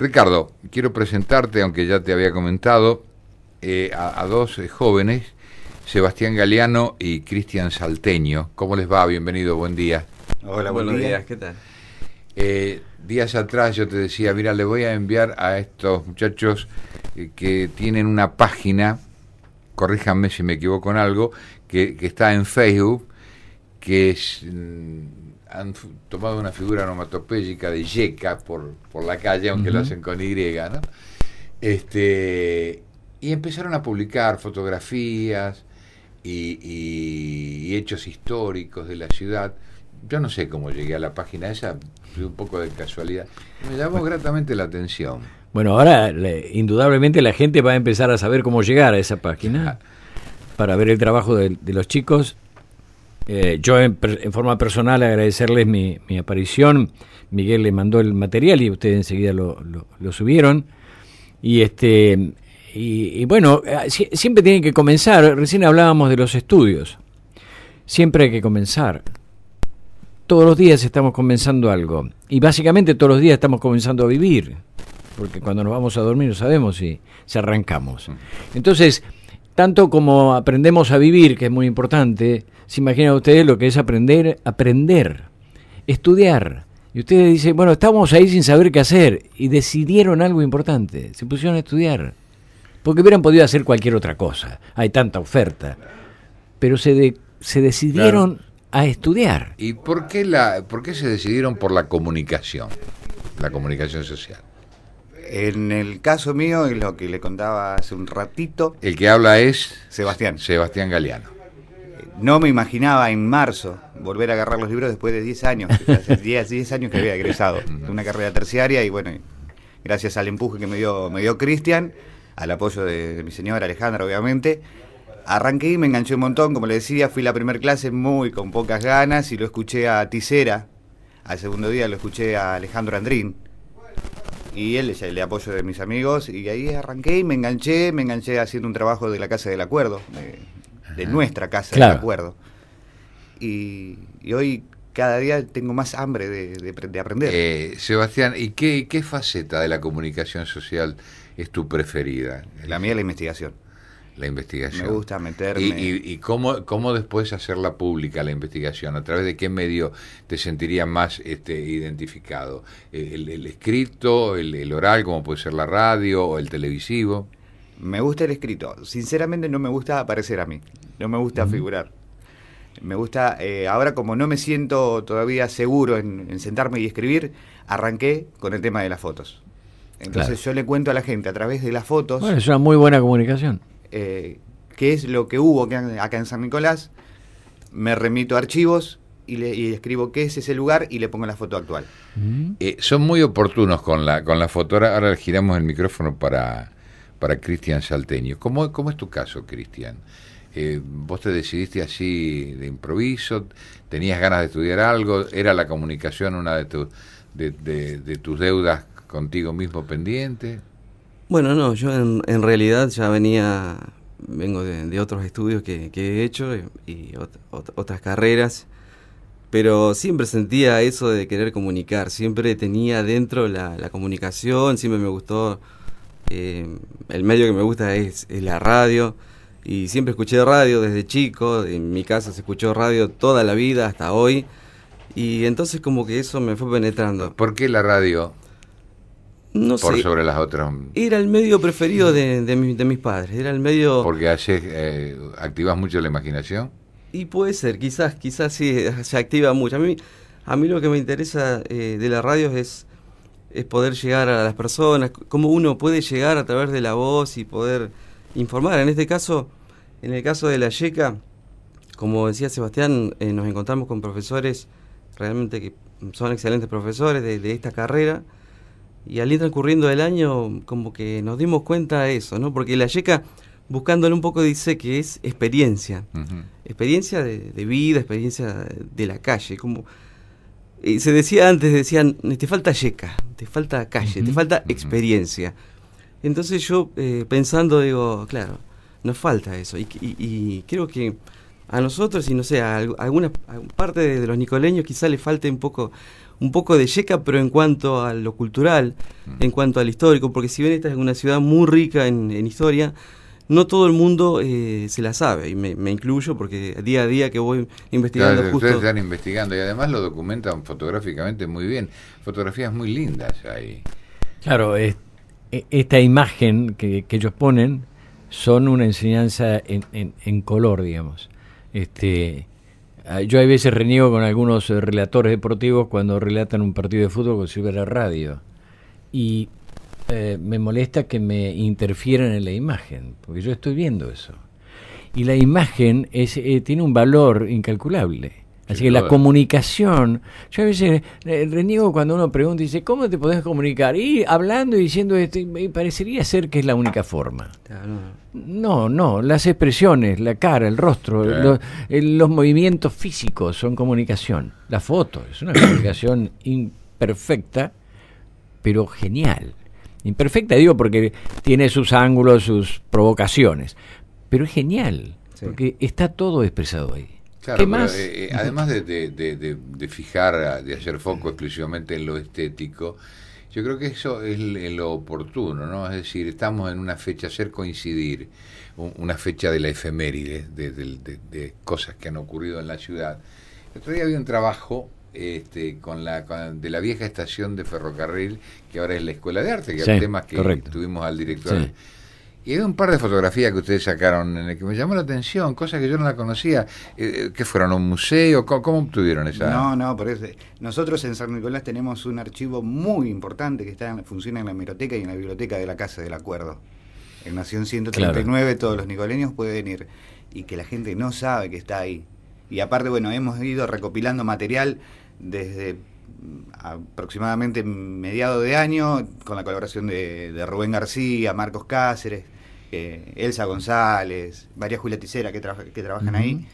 Ricardo, quiero presentarte, aunque ya te había comentado, eh, a, dos eh, jóvenes, Sebastián Galeano y Cristian Salteño. ¿Cómo les va? Bienvenido, buen día. Hola, buenos días, ¿qué tal? Eh, días atrás yo te decía, mira, le voy a enviar a estos muchachos que tienen una página, corríjanme si me equivoco en algo, que está en Facebook, que es, mm, han tomado una figura onomatopéyica de yeca por, por la calle, aunque lo hacen con Y, ¿no? Este, y empezaron a publicar fotografías y, hechos históricos de la ciudad. Yo no sé cómo llegué a la página esa, fue un poco de casualidad. Me llamó gratamente la atención. Bueno, ahora indudablemente la gente va a empezar a saber cómo llegar a esa página para ver el trabajo de, de los chicos eh, yo en, forma personal agradecerles mi, aparición. Miguel le mandó el material y ustedes enseguida lo, subieron. Y este y, bueno, eh, siempre tienen que comenzar. Recién hablábamos de los estudios. Siempre hay que comenzar. Todos los días estamos comenzando algo. Y básicamente todos los días estamos comenzando a vivir. Porque cuando nos vamos a dormir no sabemos si, se arrancamos. Entonces, tanto como aprendemos a vivir, que es muy importante, se imaginan ustedes lo que es aprender, aprender, estudiar. Y ustedes dicen, bueno, estamos ahí sin saber qué hacer. Y decidieron algo importante, se pusieron a estudiar. Porque hubieran podido hacer cualquier otra cosa, hay tanta oferta. Pero se, decidieron a estudiar. ¿Y por qué, la, se decidieron por la comunicación, la comunicación social? En el caso mío, es lo que le contaba hace un ratito. El que habla es... Sebastián. Sebastián Galeano no me imaginaba en marzo volver a agarrar los libros después de 10 años, hace 10, años que había egresado de una carrera terciaria y bueno, gracias al empuje que me dio, me dio Cristian, al apoyo de, mi señora Alejandra obviamente, arranqué y me enganché un montón, como le decía, fui la primera clase muy con pocas ganas y lo escuché a Tisera, al segundo día lo escuché a Alejandro Andrín y él el, el apoyo de mis amigos y ahí arranqué y me enganché, me enganché haciendo un trabajo de la Casa del Acuerdo, de, de nuestra casa, de acuerdo. Y, hoy cada día tengo más hambre de, aprender. Eh, Sebastián, ¿y qué, faceta de la comunicación social es tu preferida? La mía es la investigación. La investigación. Me gusta meterme. ¿Y, y cómo, cómo, después hacerla pública la investigación? ¿A través de qué medio te sentirías más este, identificado? ¿El, escrito, el, el oral, como puede ser la radio o el televisivo? Me gusta el escrito. Sinceramente no me gusta aparecer a mí. No me gusta figurar. Me gusta, eh, ahora como no me siento todavía seguro en, sentarme y escribir, arranqué con el tema de las fotos. Entonces yo le cuento a la gente a través de las fotos. Bueno, es una muy buena comunicación. Eh, ¿Qué es lo que hubo acá en San Nicolás? Me remito a archivos, y, le, escribo qué es ese lugar y le pongo la foto actual. Eh, son muy oportunos con la, con la foto. ahora giramos el micrófono para, para Cristian Salteño. ¿Cómo, es tu caso, Cristian? Eh, ¿Vos te decidiste así de improviso? ¿Tenías ganas de estudiar algo? ¿Era la comunicación una de, de, tus deudas contigo mismo pendiente? Bueno, no, yo en, realidad ya venía, vengo de, otros estudios que, he hecho y, otras carreras, pero siempre sentía eso de querer comunicar, siempre tenía dentro la comunicación, siempre me gustó eh, el medio que me gusta es, la radio y siempre escuché radio desde chico, en mi casa se escuchó radio toda la vida hasta hoy y entonces como que eso me fue penetrando. ¿Por qué la radio? No Por sobre las otras. Era el medio preferido de, de, de mis padres, era el medio... Porque haces, eh, activas mucho la imaginación. Y puede ser, quizás, quizás sí, se activa mucho. A mí, a mí lo que me interesa eh, de la radio es es poder llegar a las personas, cómo uno puede llegar a través de la voz y poder informar. En este caso, en el caso de la YECA, como decía Sebastián, eh, nos encontramos con profesores realmente que son excelentes profesores de, esta carrera. Y al ir transcurriendo el año, como que nos dimos cuenta de eso, ¿no? Porque la YECA, buscándole un poco, dice que es experiencia. Experiencia de, de, vida, experiencia de la calle. Como y se decía antes, decían, te falta yeca, te falta calle, te falta experiencia. Entonces yo eh, pensando digo, claro, nos falta eso. Y, creo que a nosotros, y no sé, a alguna parte de los nicoleños quizá le falte un poco, un poco de yeca, pero en cuanto a lo cultural, mm. en cuanto al histórico, porque si bien esta es una ciudad muy rica en, en historia, no todo el mundo eh, se la sabe, y me, incluyo porque día a día que voy investigando. justo... Ustedes están investigando y además lo documentan fotográficamente muy bien. Fotografías muy lindas ahí. Claro, e, esta imagen que, ellos ponen son una enseñanza en, color, digamos. Este, ah, yo a veces reniego con algunos relatores deportivos cuando relatan un partido de fútbol con si radio. Y eh, me molesta que me interfieran en la imagen, porque yo estoy viendo eso. Y la imagen eh, tiene un valor incalculable. Así que la comunicación, yo a veces eh, reniego cuando uno pregunta y dice, ¿cómo te podés comunicar? Y hablando y diciendo esto, y parecería ser que es la única forma. No, no, las expresiones, la cara, el rostro, los, movimientos físicos son comunicación. La foto es una comunicación imperfecta, pero genial. Imperfecta, digo, porque tiene sus ángulos, sus provocaciones. Pero es genial, porque está todo expresado ahí. Claro, eh, eh, además de, fijar, de hacer foco exclusivamente en lo estético, yo creo que eso es lo oportuno, ¿no? Es decir, estamos en una fecha, hacer coincidir una fecha de la efeméride, de, de, cosas que han ocurrido en la ciudad. El otro día había un trabajo este, con la de la vieja estación de ferrocarril que ahora es la escuela de arte que hay temas que tuvimos al director y hay un par de fotografías que ustedes sacaron en el que me llamó la atención cosas que yo no la conocía eh, eh, que fueron un museo ¿Cómo, obtuvieron esa no no pero nosotros en San Nicolás tenemos un archivo muy importante que está funciona en la miroteca y en la biblioteca de la casa del acuerdo en Nación 139 todos los nicoleños pueden ir y que la gente no sabe que está ahí y aparte, bueno, hemos ido recopilando material desde aproximadamente mediado de año, con la colaboración de, Rubén García, Marcos Cáceres, eh, Elsa González, María Julia Ticera que, trabajan ahí,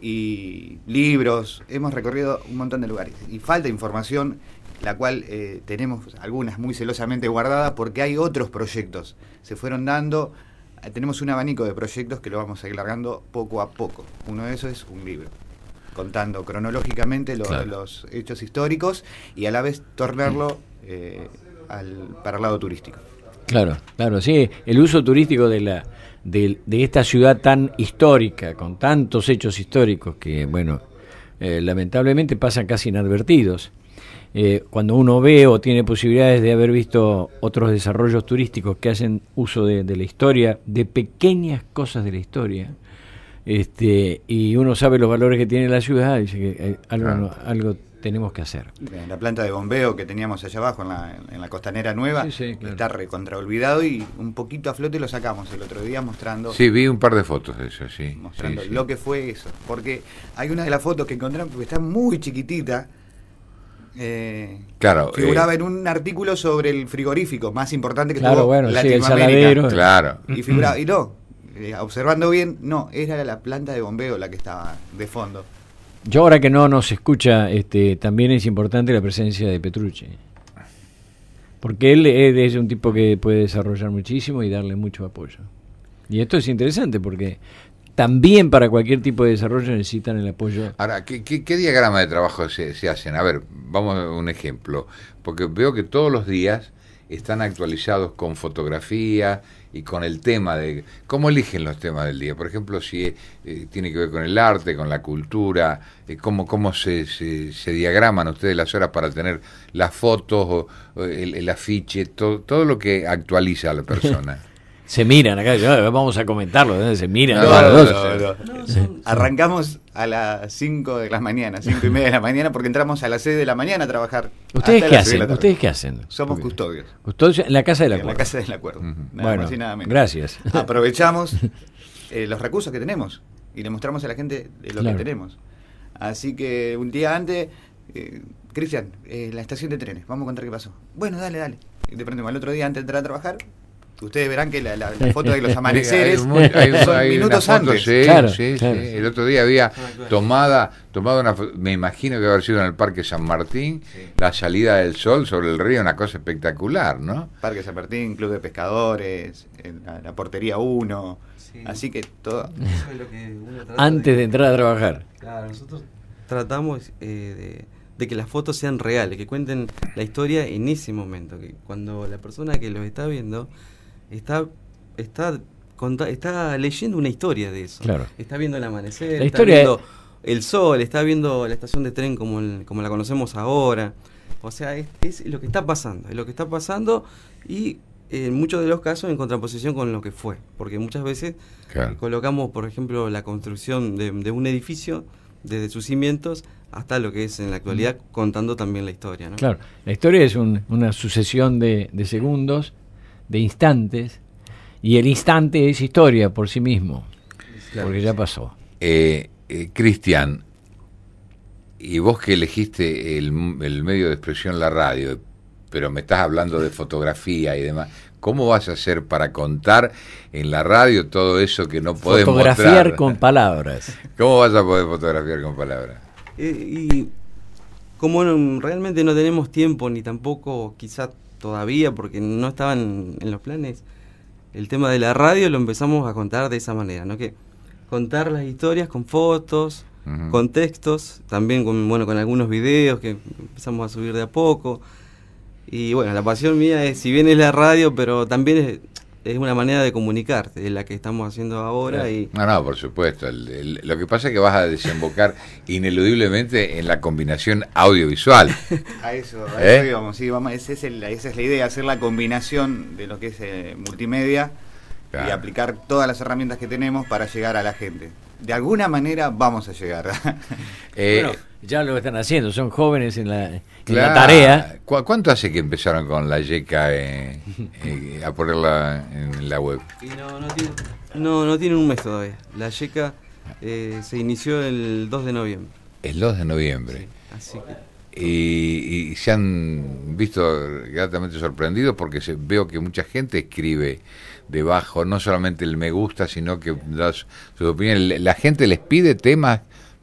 y libros, hemos recorrido un montón de lugares. Y falta información, la cual eh, tenemos algunas muy celosamente guardadas porque hay otros proyectos, se fueron dando tenemos un abanico de proyectos que lo vamos a poco a poco. Uno de esos es un libro, contando cronológicamente los, hechos históricos y a la vez tornarlo mm. eh, al, para el lado turístico. Claro, claro, sí, el uso turístico de la esta ciudad tan histórica, con tantos hechos históricos que, bueno, eh, lamentablemente pasan casi inadvertidos. Eh, cuando uno ve o tiene posibilidades de haber visto otros desarrollos turísticos que hacen uso de, la historia, de pequeñas cosas de la historia, este, y uno sabe los valores que tiene la ciudad, dice que eh, ah. algo, tenemos que hacer. La planta de bombeo que teníamos allá abajo en la, costanera nueva está recontraolvidado y un poquito a flote lo sacamos el otro día mostrando. Sí, vi un par de fotos de eso, sí. lo que fue eso. Porque hay una de las fotos que encontramos que está muy chiquitita eh, claro, figuraba eh, en un artículo sobre el frigorífico más importante que claro, bueno, claro. Y no, eh, observando bien, no, era la planta de bombeo la que estaba de fondo. Yo ahora que no nos escucha, este, también es importante la presencia de Petrucci. Porque él es un tipo que puede desarrollar muchísimo y darle mucho apoyo. Y esto es interesante porque también para cualquier tipo de desarrollo necesitan el apoyo. Ahora, ¿qué, diagrama de trabajo se, hacen? A ver, vamos a un ejemplo, porque veo que todos los días están actualizados con fotografía y con el tema de cómo eligen los temas del día. Por ejemplo, si eh, tiene que ver con el arte, con la cultura, eh, cómo, se, diagraman ustedes las horas para tener las fotos el, el, afiche, todo, todo lo que actualiza a la persona. se miran acá, vamos a comentarlo, ¿eh? se miran. Arrancamos a las 5 de la mañana, 5 y media de la mañana, porque entramos a las 6 de la mañana a trabajar. ¿Ustedes qué hacen? ¿Ustedes qué hacen? Somos custodios. Custodios en la Casa del Acuerdo. En la Casa del Acuerdo. bueno, gracias. Aprovechamos eh, los recursos que tenemos y le mostramos a la gente lo que tenemos. Así que un día antes, eh, Cristian, la estación de trenes, vamos a contar qué pasó. Bueno, dale, dale. Y de pronto otro día antes de entrar a trabajar, ustedes verán que la, foto de los amaneceres son minutos antes. El otro día había ah, tomada, tomado una, me imagino que haber sido en el Parque San Martín, la salida del sol sobre el río, una cosa espectacular, ¿no? Parque San Martín, Club de Pescadores, la, Portería 1, así que todo. antes de, entrar a trabajar. Claro, nosotros tratamos eh, de que las fotos sean reales, que cuenten la historia en ese momento, que cuando la persona que los está viendo está, está, está leyendo una historia de eso. Está viendo el amanecer, está viendo el sol, está viendo la estación de tren como, como la conocemos ahora. O sea, es, lo que está pasando, es lo que está pasando y eh, en muchos de los casos en contraposición con lo que fue, porque muchas veces colocamos, por ejemplo, la construcción de, un edificio desde sus cimientos hasta lo que es en la actualidad, mm. contando también la historia. Claro, la historia es una sucesión de segundos de instantes, y el instante es historia por sí mismo, porque ya pasó. Eh, eh, Cristian, y vos que elegiste el, medio de expresión, la radio, pero me estás hablando de fotografía y demás, ¿Cómo vas a hacer para contar en la radio todo eso que no podemos Fotografiar con palabras. ¿Cómo vas a poder fotografiar con palabras? Eh, y como realmente no tenemos tiempo ni tampoco quizás todavía, porque no estaban en los planes, el tema de la radio lo empezamos a contar de esa manera, ¿no? Que contar las historias con fotos, con textos, también con, bueno, con algunos videos que empezamos a subir de a poco. Y bueno, la pasión mía es, si bien es la radio, pero también es es una manera de comunicarte, es la que estamos haciendo ahora. Y... No, no, por supuesto. lo que pasa es que vas a desembocar ineludiblemente en la combinación audiovisual. a eso, a eso ¿Eh? íbamos. sí, vamos, esa es la idea, hacer la combinación de lo que es eh, multimedia y aplicar todas las herramientas que tenemos para llegar a la gente. De alguna manera vamos a llegar. Eh, ya lo están haciendo, son jóvenes en la, tarea. ¿Cuánto hace que empezaron con la yeca eh, eh, a ponerla en la web? no, no, tiene, un mes todavía. La yeca eh, se inició el 2 de noviembre. El 2 de noviembre. Y, se han visto gratamente sorprendidos porque se, veo que mucha gente escribe debajo, no solamente el me gusta, sino que da sus opiniones. La gente les pide temas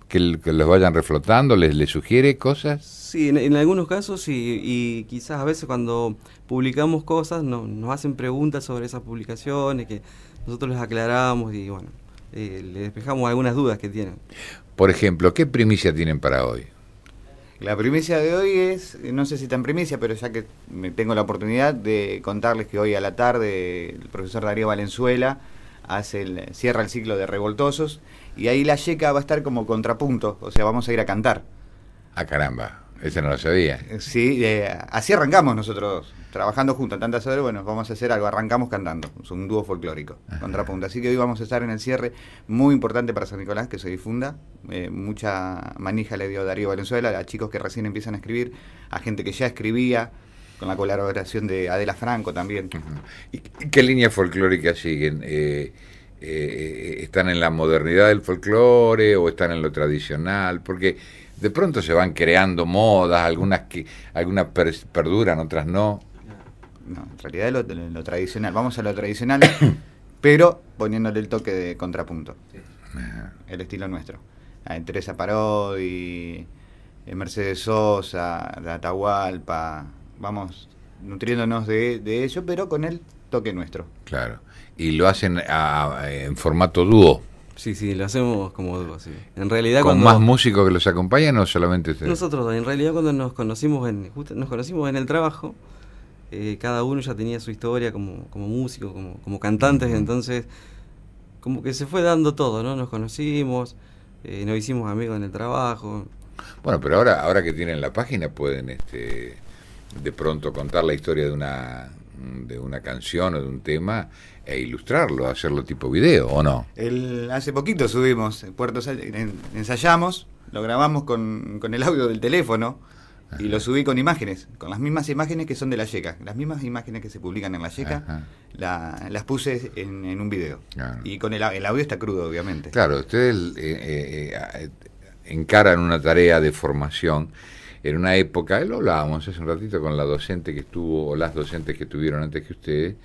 que, los vayan reflotando, les, sugiere cosas. Sí, en, algunos casos y quizás a veces cuando publicamos cosas nos hacen preguntas sobre esas publicaciones que nosotros les aclaramos y bueno, eh, les despejamos algunas dudas que tienen. Por ejemplo, ¿qué primicia tienen para hoy? La primicia de hoy es, no sé si tan primicia, pero ya que me tengo la oportunidad de contarles que hoy a la tarde el profesor Darío Valenzuela hace el, cierra el ciclo de Revoltosos, y ahí la yeca va a estar como contrapunto, o sea, vamos a ir a cantar. a ah, caramba, ese no lo sabía. Sí, eh, así arrancamos nosotros, trabajando juntos en tantas horas, bueno, vamos a hacer algo, arrancamos cantando, es un dúo folclórico, contrapunto. Así que hoy vamos a estar en el cierre, muy importante para San Nicolás, que se difunda, eh, mucha manija le dio Darío Valenzuela, a chicos que recién empiezan a escribir, a gente que ya escribía, con la colaboración de Adela Franco también. ¿Y qué líneas folclóricas siguen? Eh, eh, eh, ¿Están en la modernidad del folclore o están en lo tradicional? Porque de pronto se van creando modas, algunas que algunas perduran, otras no. No, en realidad lo, lo tradicional, vamos a lo tradicional, pero poniéndole el toque de contrapunto. El estilo nuestro. A Teresa Parodi, Mercedes Sosa, Atahualpa, vamos nutriéndonos de, de ello, pero con el toque nuestro. Claro. Y lo hacen en formato dúo. Sí, sí, lo hacemos como dúo, sí. En realidad ¿Con más músicos que los acompañan o solamente ustedes? Nosotros, en realidad cuando nos conocimos en nos conocimos en el trabajo, eh, cada uno ya tenía su historia como, como músico, como, como cantantes, entonces como que se fue dando todo, ¿no? Nos conocimos, eh, nos hicimos amigos en el trabajo. Bueno, pero ahora ahora que tienen la página pueden este de pronto contar la historia de una, de una canción o de un tema e ilustrarlo, hacerlo tipo video, ¿o no? El, hace poquito subimos, en Puerto ensayamos, lo grabamos con, el audio del teléfono y lo subí con imágenes, con las mismas imágenes que son de la Yeca, las mismas imágenes que se publican en la Yeca, las puse en, un video. Y con el, audio está crudo, obviamente. Claro, ustedes eh, eh, eh, encaran una tarea de formación en una época, lo hablábamos hace un ratito con la docente que estuvo, o las docentes que estuvieron antes que ustedes,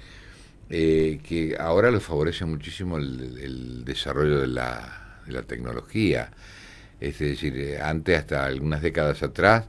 eh, que ahora les favorece muchísimo el, desarrollo de la, tecnología. Es decir, eh, antes, hasta algunas décadas atrás,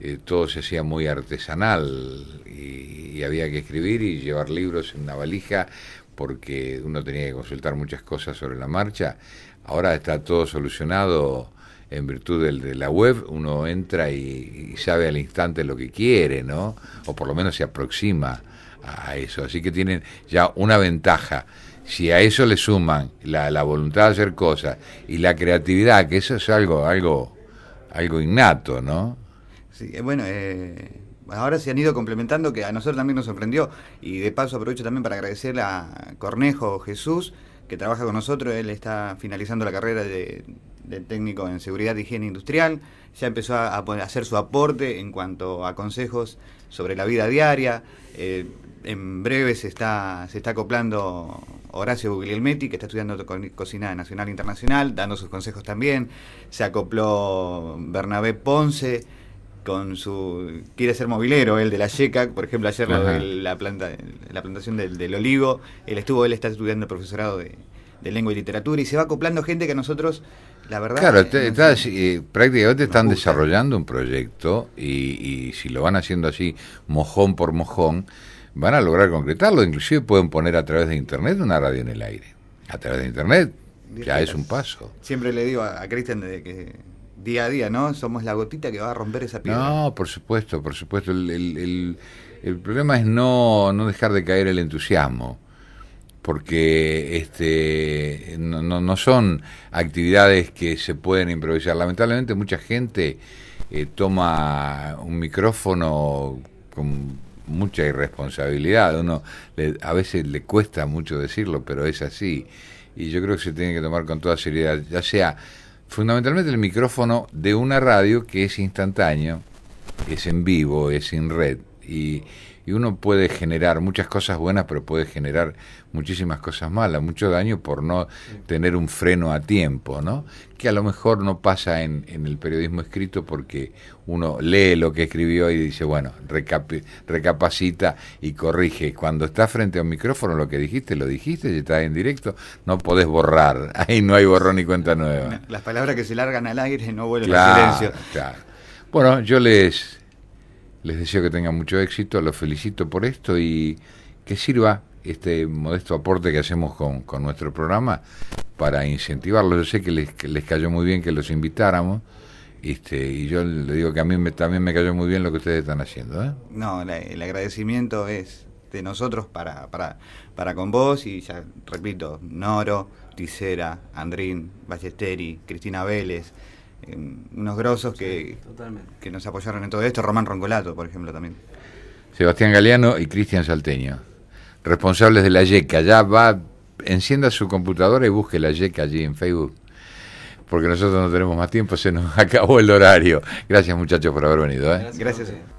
eh, todo se hacía muy artesanal y, había que escribir y llevar libros en una valija porque uno tenía que consultar muchas cosas sobre la marcha. Ahora está todo solucionado en virtud de la web uno entra y, sabe al instante lo que quiere, ¿no? O por lo menos se aproxima a eso. Así que tienen ya una ventaja. Si a eso le suman la, voluntad de hacer cosas y la creatividad, que eso es algo, algo, algo innato, ¿no? Sí, eh, bueno, eh, ahora se han ido complementando, que a nosotros también nos sorprendió. Y de paso aprovecho también para agradecer a Cornejo Jesús, que trabaja con nosotros. Él está finalizando la carrera de de técnico en seguridad y higiene industrial, ya empezó a, hacer su aporte en cuanto a consejos sobre la vida diaria. Eh, en breve se está, se está acoplando Horacio Guglielmetti, que está estudiando cocina nacional e internacional, dando sus consejos también. Se acopló Bernabé Ponce con su quiere ser movilero el de la yeca por ejemplo ayer la, planta la plantación del, olivo él estuvo él está estudiando profesorado de, de lengua y literatura y se va acoplando gente que nosotros, la verdad... Claro, eh, eh, prácticamente están desarrollando un proyecto y, si lo van haciendo así, mojón por mojón, van a lograr concretarlo. Inclusive pueden poner a través de Internet una radio en el aire. A través de Internet ya es un paso. Siempre le digo a, Cristian de que día a día, ¿no? Somos la gotita que va a romper esa piedra. No, por supuesto, por supuesto. El, el problema es no, no dejar de caer el entusiasmo porque este, no, no, son actividades que se pueden improvisar. Lamentablemente mucha gente eh, toma un micrófono con mucha irresponsabilidad. Uno a veces le cuesta mucho decirlo, pero es así. Y yo creo que se tiene que tomar con toda seriedad, ya sea fundamentalmente el micrófono de una radio que es instantáneo, es en vivo, es en red. Y y uno puede generar muchas cosas buenas, pero puede generar muchísimas cosas malas, mucho daño por no tener un freno a tiempo, ¿no? Que a lo mejor no pasa en, el periodismo escrito porque uno lee lo que escribió y dice, bueno, recapacita y corrige. Cuando estás frente a un micrófono, lo que dijiste, lo dijiste, y estás en directo, no podés borrar. Ahí no hay borrón ni cuenta nueva. Las palabras que se largan al aire no vuelven al silencio. Bueno, yo les les deseo que tengan mucho éxito, los felicito por esto y que sirva este modesto aporte que hacemos con, nuestro programa para incentivarlos. Yo sé que les, cayó muy bien que los invitáramos. Este, y yo le digo que a mí también me cayó muy bien lo que ustedes están haciendo. ¿eh? No, el agradecimiento es de nosotros para, para, para con vos y ya repito, Noro, Tisera, Andrín, Ballesteri, Cristina Vélez, unos grosos que, que nos apoyaron en todo esto, Román Roncolato, por ejemplo, también. Sebastián Galeano y Cristian Salteño, responsables de la YECA. Ya va, encienda su computadora y busque la YECA allí en Facebook, porque nosotros no tenemos más tiempo, se nos acabó el horario. Gracias muchachos por haber venido. ¿eh? Gracias.